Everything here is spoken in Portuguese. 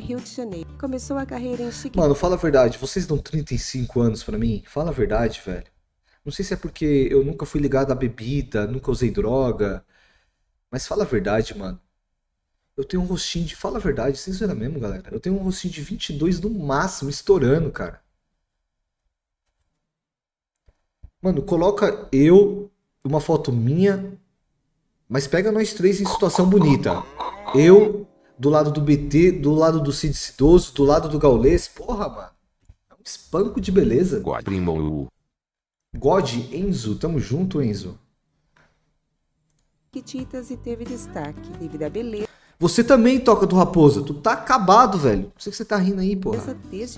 Rio de Janeiro. Começou a carreira em Chicago. Mano, fala a verdade, vocês dão 35 anos para mim? Fala a verdade, velho. Não sei se é porque eu nunca fui ligado à bebida, nunca usei droga. Mas fala a verdade, mano. Eu tenho um rostinho de. Fala a verdade, sinceramente, mesmo, galera. Eu tenho um rostinho de 22 no máximo, estourando, cara. Mano, coloca eu, uma foto minha, mas pega nós três em situação bonita. Eu, do lado do BT, do lado do Cid Cidoso, do lado do Gaulês. Porra, mano. É um espanco de beleza. God, primo. God, Enzo. Tamo junto, Enzo. Titas e teve destaque devido à beleza. Você também toca do Raposa. Tu tá acabado, velho. Não sei que você tá rindo aí, porra. Essa